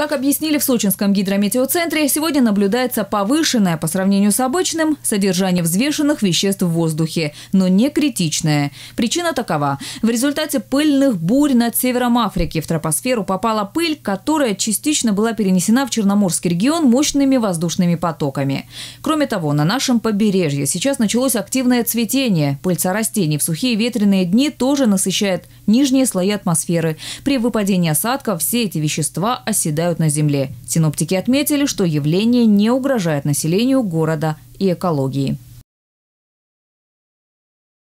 Как объяснили в Сочинском гидрометеоцентре, сегодня наблюдается повышенное по сравнению с обычным содержание взвешенных веществ в воздухе, но не критичное. Причина такова. В результате пыльных бурь над севером Африки в тропосферу попала пыль, которая частично была перенесена в Черноморский регион мощными воздушными потоками. Кроме того, на нашем побережье сейчас началось активное цветение. Пыльца растений в сухие ветреные дни тоже насыщает нижние слои атмосферы. При выпадении осадков все эти вещества оседают обитают на Земле. Синоптики отметили, что явление не угрожает населению города и экологии.